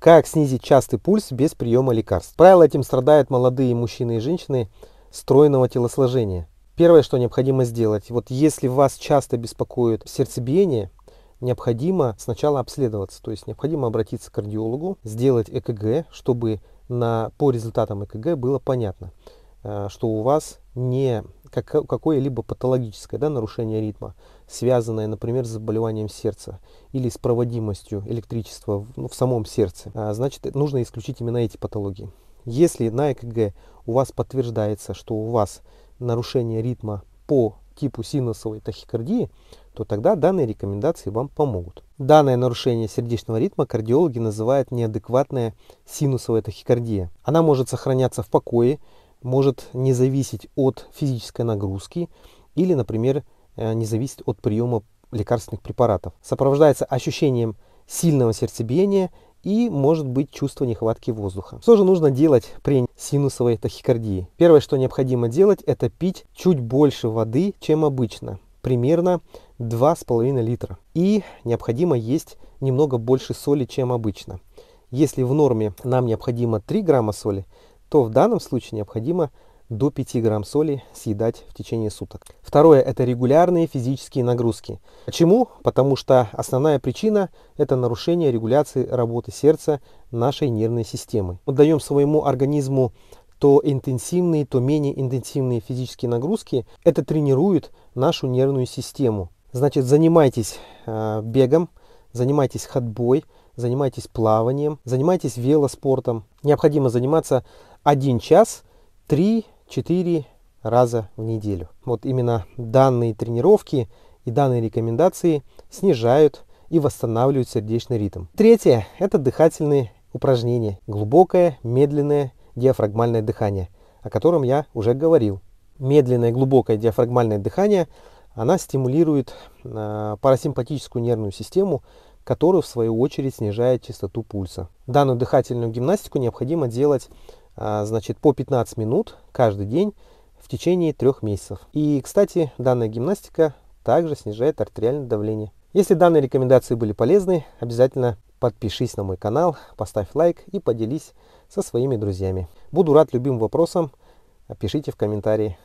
Как снизить частый пульс без приема лекарств? Правило этим страдают молодые мужчины и женщины стройного телосложения. Первое, что необходимо сделать, вот если вас часто беспокоит сердцебиение, необходимо сначала обследоваться, то есть необходимо обратиться к кардиологу, сделать ЭКГ, чтобы на, по результатам ЭКГ было понятно, Э, что у вас не какое-либо патологическое да, нарушение ритма, связанное, например, с заболеванием сердца или с проводимостью электричества в, ну, в самом сердце, а, значит, нужно исключить именно эти патологии. Если на ЭКГ у вас подтверждается, что у вас нарушение ритма по типу синусовой тахикардии, то тогда данные рекомендации вам помогут. Данное нарушение сердечного ритма кардиологи называют неадекватная синусовая тахикардия. Она может сохраняться в покое может не зависеть от физической нагрузки или, например, э, не зависеть от приема лекарственных препаратов. Сопровождается ощущением сильного сердцебиения и может быть чувство нехватки воздуха. Что же нужно делать при синусовой тахикардии? Первое, что необходимо делать, это пить чуть больше воды, чем обычно, примерно 2,5 литра. И необходимо есть немного больше соли, чем обычно. Если в норме нам необходимо 3 грамма соли, то в данном случае необходимо до 5 грамм соли съедать в течение суток. Второе – это регулярные физические нагрузки. Почему? Потому что основная причина – это нарушение регуляции работы сердца нашей нервной системы. Мы даем своему организму то интенсивные, то менее интенсивные физические нагрузки. Это тренирует нашу нервную систему. Значит, занимайтесь э, бегом, занимайтесь ходьбой, занимайтесь плаванием, занимайтесь велоспортом. Необходимо заниматься 1 час 3-4 раза в неделю. Вот именно данные тренировки и данные рекомендации снижают и восстанавливают сердечный ритм. Третье – это дыхательные упражнения. Глубокое, медленное диафрагмальное дыхание, о котором я уже говорил. Медленное, глубокое диафрагмальное дыхание, она стимулирует э, парасимпатическую нервную систему, которую в свою очередь снижает частоту пульса. Данную дыхательную гимнастику необходимо делать а, значит, по 15 минут каждый день в течение трех месяцев. И, кстати, данная гимнастика также снижает артериальное давление. Если данные рекомендации были полезны, обязательно подпишись на мой канал, поставь лайк и поделись со своими друзьями. Буду рад любым вопросам, пишите в комментарии.